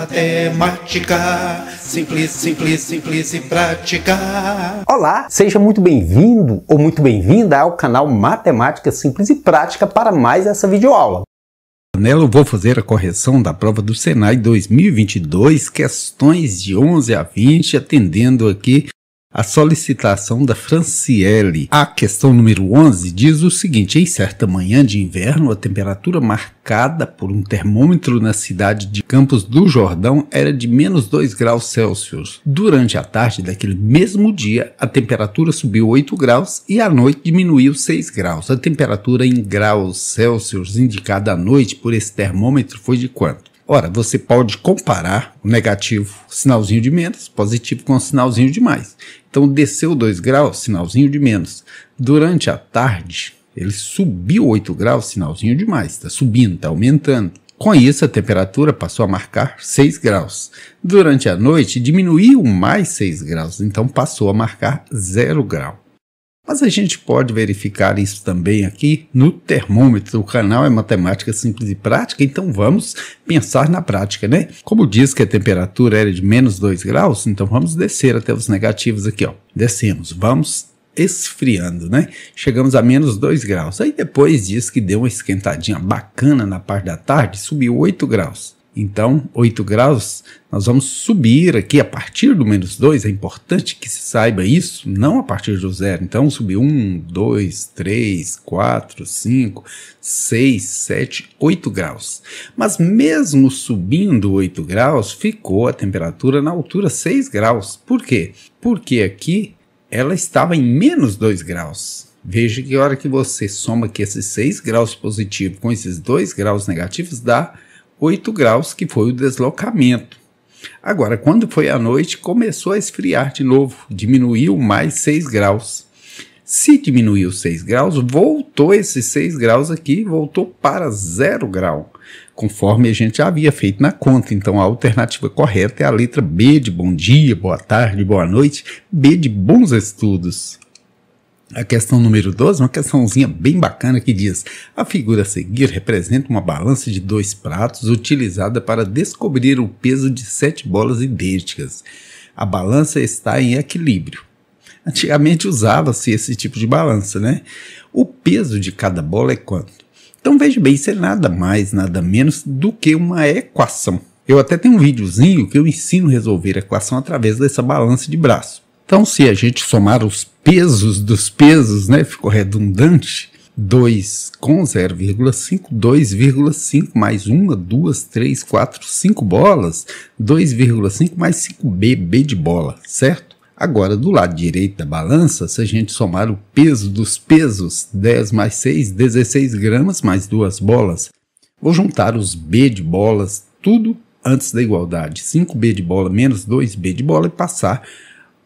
matemática, simples, simples, simples e prática. Olá, seja muito bem-vindo ou muito bem-vinda ao canal Matemática Simples e Prática para mais essa videoaula. Nela eu vou fazer a correção da prova do Senai 2022, questões de 11 a 20, atendendo aqui a solicitação da Franciele. A questão número 11 diz o seguinte: em certa manhã de inverno, a temperatura marcada por um termômetro na cidade de Campos do Jordão era de menos 2 graus Celsius. Durante a tarde daquele mesmo dia, a temperatura subiu 8 graus e à noite diminuiu 6 graus. A temperatura em graus Celsius indicada à noite por esse termômetro foi de quanto? Ora, você pode comparar o negativo, sinalzinho de menos, positivo com sinalzinho de mais. Então desceu 2 graus, sinalzinho de menos. Durante a tarde, ele subiu 8 graus, sinalzinho de mais. Está subindo, está aumentando. Com isso, a temperatura passou a marcar 6 graus. Durante a noite, diminuiu mais 6 graus, então passou a marcar 0 grau. Mas a gente pode verificar isso também aqui no termômetro. O canal é matemática simples e prática, então vamos pensar na prática, né? Como diz que a temperatura era de menos 2 graus, então vamos descer até os negativos aqui, ó. Descemos, vamos esfriando, né? Chegamos a menos 2 graus. Aí depois diz que deu uma esquentadinha bacana na parte da tarde, subiu 8 graus. Então, 8 graus, nós vamos subir aqui a partir do menos 2, é importante que se saiba isso, não a partir do zero. Então, subir 1, 2, 3, 4, 5, 6, 7, 8 graus. Mas mesmo subindo 8 graus, ficou a temperatura na altura 6 graus. Por quê? Porque aqui ela estava em menos 2 graus. Veja que a hora que você soma aqui esses 6 graus positivos com esses 2 graus negativos dá 8 graus, que foi o deslocamento. Agora, quando foi à noite, começou a esfriar de novo, diminuiu mais 6 graus. Se diminuiu 6 graus, voltou esses 6 graus aqui, voltou para 0 grau, conforme a gente já havia feito na conta. Então a alternativa correta é a letra B de bom dia, boa tarde, boa noite, B de bons estudos. A questão número 12, é uma questãozinha bem bacana que diz: a figura a seguir representa uma balança de dois pratos utilizada para descobrir o peso de sete bolas idênticas. A balança está em equilíbrio. Antigamente usava-se esse tipo de balança, né? O peso de cada bola é quanto? Então veja bem, isso é nada mais, nada menos do que uma equação. Eu até tenho um videozinho que eu ensino a resolver a equação através dessa balança de braço. Então, se a gente somar os pesos dos pesos, né, ficou redundante, 2 com 0,5, 2,5 mais 1, 2, 3, 4, 5 bolas, 2,5 mais 5B, B de bola, certo? Agora, do lado direito da balança, se a gente somar o peso dos pesos, 10 mais 6, 16 gramas mais 2 bolas, vou juntar os B de bolas, tudo antes da igualdade, 5B de bola menos 2B de bola e passar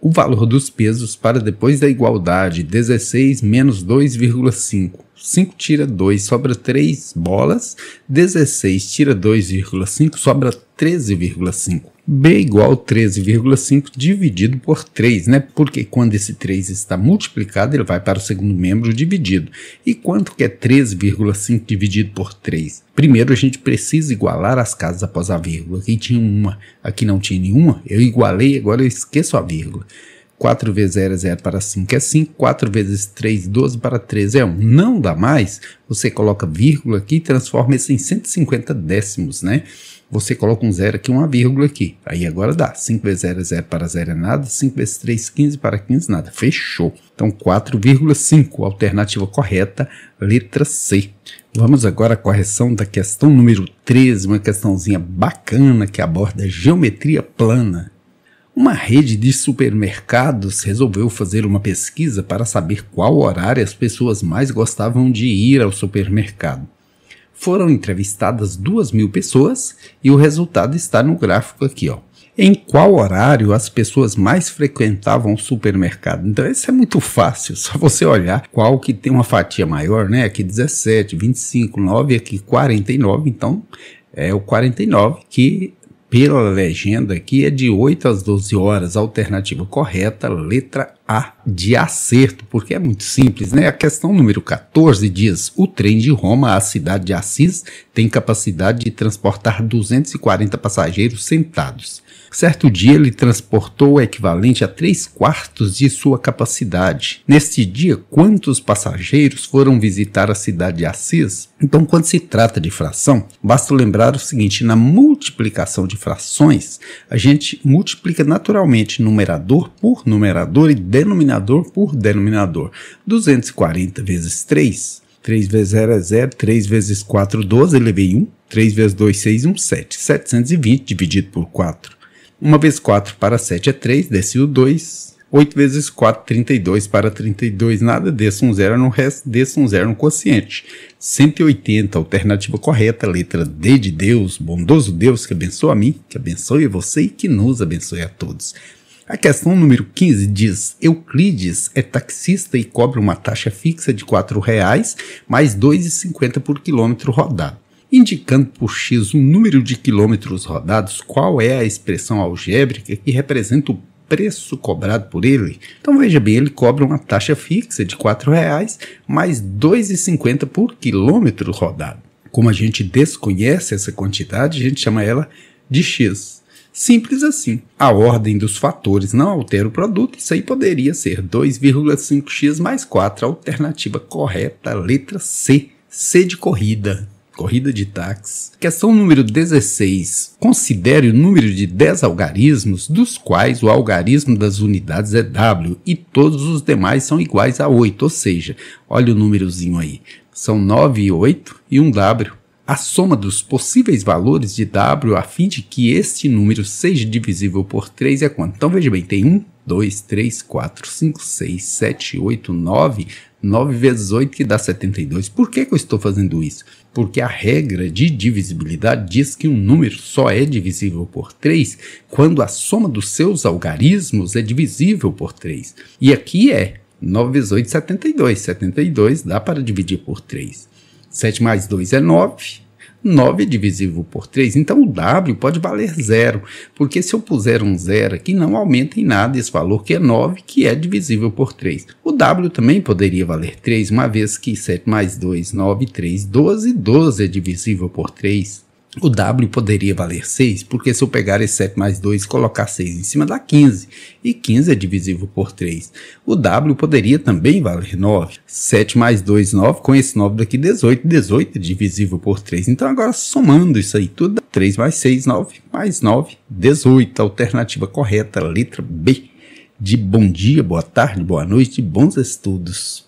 o valor dos pesos para depois da igualdade 16 menos 2,5 5 tira 2, sobra 3 bolas. 16 tira 2,5, sobra 13,5. B igual 13,5 dividido por 3, né? Porque quando esse 3 está multiplicado, ele vai para o segundo membro dividido. E quanto que é 13,5 dividido por 3? Primeiro a gente precisa igualar as casas após a vírgula. Aqui tinha uma, aqui não tinha nenhuma. Eu igualei, agora eu esqueço a vírgula. 4 vezes 0 é 0 para 5 é 5, 4 vezes 3, 12 para 13 é 1. Não dá mais, você coloca vírgula aqui e transforma isso em 150 décimos, né? Você coloca um zero aqui, uma vírgula aqui. Aí agora dá. 5 vezes 0 é 0 para 0 é nada. 5 vezes 3, 15 para 15 nada. Fechou. Então 4,5, alternativa correta, letra C. Vamos agora à correção da questão número 13, uma questãozinha bacana que aborda geometria plana. Uma rede de supermercados resolveu fazer uma pesquisa para saber qual horário as pessoas mais gostavam de ir ao supermercado. Foram entrevistadas duas mil pessoas e o resultado está no gráfico aqui. Ó. Em qual horário as pessoas mais frequentavam o supermercado? Então, isso é muito fácil, só você olhar qual que tem uma fatia maior, né? Aqui 17, 25, 9, aqui 49. Então, é o 49 que pela legenda aqui é de 8 às 12 horas, alternativa correta, letra A de acerto, porque é muito simples, né? A questão número 14 diz: o trem de Roma à cidade de Assis tem capacidade de transportar 240 passageiros sentados. Certo dia ele transportou o equivalente a 3 quartos de sua capacidade. Neste dia, quantos passageiros foram visitar a cidade de Assis? Então, quando se trata de fração, basta lembrar o seguinte: na multiplicação de frações, a gente multiplica naturalmente numerador por numerador e denominador por denominador. 240 vezes 3 3 vezes 0 é 0, 3 vezes 4, 12, elevei 1, 3 vezes 2, 6, 1, 7. 720 dividido por 4 1 é vezes 4 para 7 é 3, desce o 2. 8 vezes 4, 32 para 32, nada, desça um zero no resto, desça um zero no quociente. 180, alternativa correta, letra D de Deus, bondoso Deus que abençoa a mim, que abençoe você e que nos abençoe a todos. A questão número 15 diz: Euclides é taxista e cobra uma taxa fixa de R$ 4,00 mais R$ 2,50 por quilômetro rodado indicando por x o número de quilômetros rodados, qual é a expressão algébrica que representa o preço cobrado por ele. Então veja bem, ele cobra uma taxa fixa de R$ 4,00 mais R$ 2,50 por quilômetro rodado. Como a gente desconhece essa quantidade, a gente chama ela de X. Simples assim. A ordem dos fatores não altera o produto, isso aí poderia ser 2,5x mais 4, a alternativa correta, letra C, C de corrida. Corrida de táxi. Questão número 16. Considere o número de 10 algarismos, dos quais o algarismo das unidades é W e todos os demais são iguais a 8, ou seja, olha o númerozinho aí. São 9 e 8 e um W. A soma dos possíveis valores de W a fim de que este número seja divisível por 3 é quanto? Então veja bem, tem 1, 2, 3, 4, 5, 6, 7, 8, 9. 9 vezes 8 que dá 72. Por que, que eu estou fazendo isso? Porque a regra de divisibilidade diz que um número só é divisível por 3 quando a soma dos seus algarismos é divisível por 3. E aqui é 9 vezes 8, 72. 72 dá para dividir por 3. 7 mais 2 é 9. 9 é divisível por 3, então o W pode valer zero, porque se eu puser um zero aqui, não aumenta em nada esse valor que é 9, que é divisível por 3. O W também poderia valer 3, uma vez que 7 mais 2, 9, 3, 12, 12 é divisível por 3. O W poderia valer 6, porque se eu pegar esse 7 mais 2 e colocar 6 em cima dá 15, e 15 é divisível por 3. O W poderia também valer 9. 7 mais 2, 9, com esse 9 daqui, 18. 18 é divisível por 3. Então agora somando isso aí tudo, 3 mais 6, 9, mais 9, 18. Alternativa correta, letra B. De bom dia, boa tarde, boa noite, bons estudos.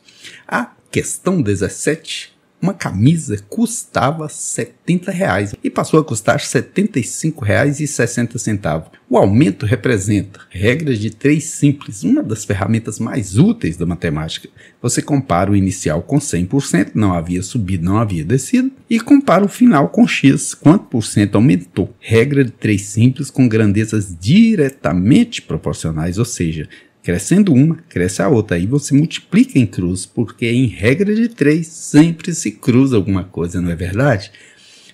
A questão 17 uma camisa custava 70 reais e passou a custar R$ 75,60. O aumento representa regras de três simples, uma das ferramentas mais úteis da matemática. Você compara o inicial com 100%, não havia subido, não havia descido, e compara o final com x, quanto por cento aumentou. Regra de três simples com grandezas diretamente proporcionais, ou seja, Crescendo uma, cresce a outra. Aí você multiplica em cruz, porque em regra de três sempre se cruza alguma coisa, não é verdade?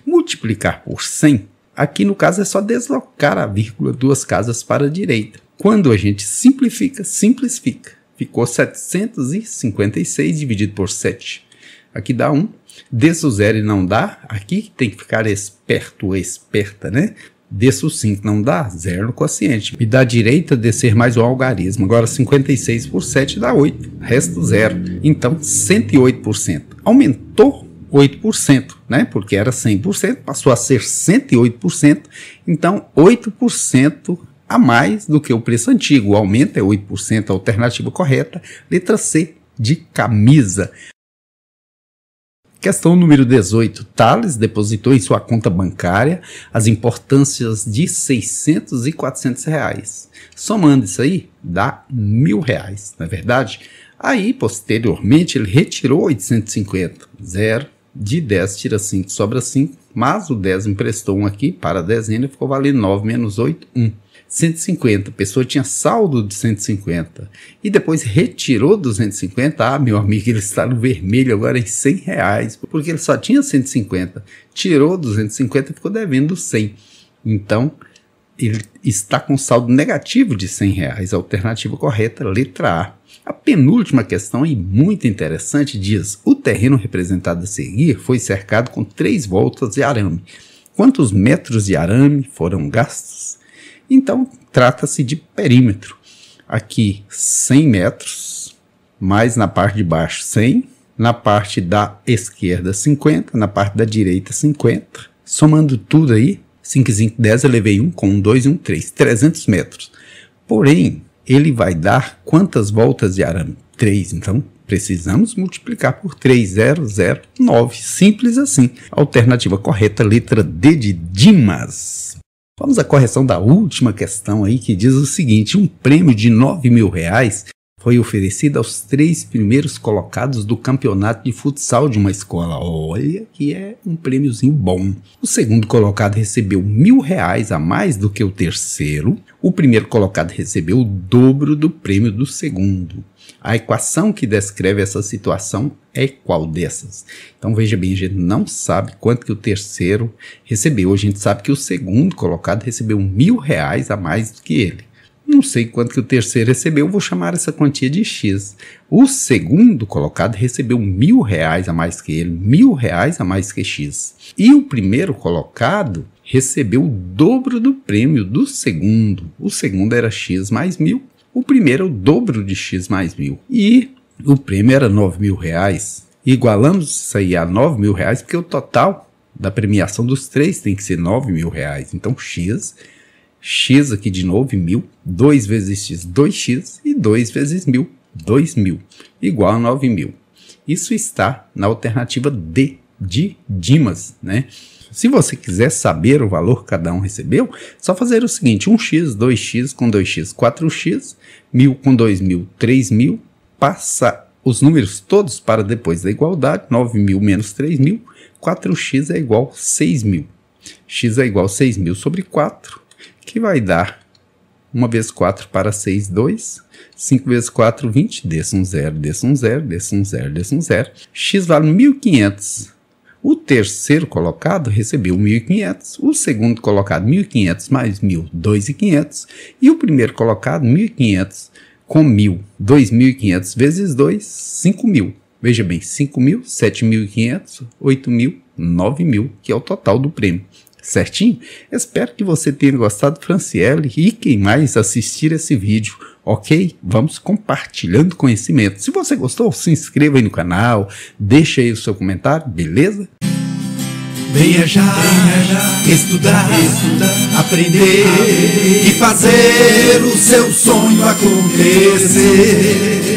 Multiplicar por 100, aqui no caso é só deslocar a vírgula duas casas para a direita. Quando a gente simplifica, simplifica. Ficou 756 dividido por 7. Aqui dá 1. Desde o zero e não dá. Aqui tem que ficar esperto, esperta, né? desço 5, não dá, zero no quociente. Me dá direito a descer mais o algarismo. Agora 56 por 7 dá 8, resto zero. Então 108%. Aumentou 8%, né? Porque era 100%, passou a ser 108%. Então 8% a mais do que o preço antigo. O aumento é 8%, a alternativa correta. Letra C de camisa. Questão número 18. Thales depositou em sua conta bancária as importâncias de 600 e 400 reais. Somando isso aí, dá mil reais, não é verdade? Aí, posteriormente, ele retirou 850. Zero. De 10 tira 5, sobra 5. Mas o 10 emprestou um aqui para a dezena e ficou valendo 9 menos 8, 1. 150, a pessoa tinha saldo de 150 e depois retirou 250, ah, meu amigo, ele está no vermelho agora em 100 reais, porque ele só tinha 150, tirou 250 e ficou devendo 100. Então, ele está com saldo negativo de 100 reais, alternativa correta, letra A. A penúltima questão, e muito interessante, diz: o terreno representado a seguir foi cercado com três voltas de arame. Quantos metros de arame foram gastos? Então, trata-se de perímetro. Aqui, 100 metros, mais na parte de baixo, 100, na parte da esquerda, 50, na parte da direita, 50. Somando tudo aí, 5, 5, 10, elevei 1 com 1, 2 e 1, 3, 300 metros. Porém, ele vai dar quantas voltas de arame? 3, então precisamos multiplicar por 3009. Simples assim. Alternativa correta, letra D de Dimas. Vamos à correção da última questão aí, que diz o seguinte: um prêmio de 9 mil reais foi oferecido aos três primeiros colocados do campeonato de futsal de uma escola. Olha que é um prêmiozinho bom. O segundo colocado recebeu mil reais a mais do que o terceiro. O primeiro colocado recebeu o dobro do prêmio do segundo. A equação que descreve essa situação é qual dessas? Então veja bem, a gente não sabe quanto que o terceiro recebeu. A gente sabe que o segundo colocado recebeu mil reais a mais do que ele. Não sei quanto que o terceiro recebeu, vou chamar essa quantia de X. O segundo colocado recebeu mil reais a mais que ele, mil reais a mais que X. E o primeiro colocado recebeu o dobro do prêmio do segundo. O segundo era X mais mil, o primeiro é o dobro de X mais mil. E o prêmio era nove mil reais. Igualamos isso aí a nove mil reais, porque o total da premiação dos três tem que ser nove mil reais. Então X, X aqui de novo, mil, 2 vezes X, 2X, e 2 vezes mil, 2 mil, igual a nove mil. Isso está na alternativa D de dimas, né? Se você quiser saber o valor que cada um recebeu, só fazer o seguinte: 1x, 2x com 2x, 4x, 1000 com 2000, 3000, passa os números todos para depois da igualdade, 9000 menos 3000, 4x é igual a 6000. x é igual é a 6000 sobre 4, que vai dar 1 vezes 4 para 6, 2. 5 vezes 4, 20. Desça um zero, desça um zero, desça um zero, desça um zero. x vale 1500 o terceiro colocado recebeu 1.500, o segundo colocado 1.500 mais 1.000, 2.500 e o primeiro colocado 1.500 com 1.000, 2.500 vezes 2, 5.000. Veja bem, 5.000, 7.500, 8.000, 9.000, que é o total do prêmio. Certinho? Espero que você tenha gostado, Franciele, e quem mais assistir esse vídeo ok? Vamos compartilhando conhecimento. Se você gostou, se inscreva aí no canal, deixe aí o seu comentário, beleza? Venha já estudar, estudar, aprender, aprender e fazer o seu sonho acontecer.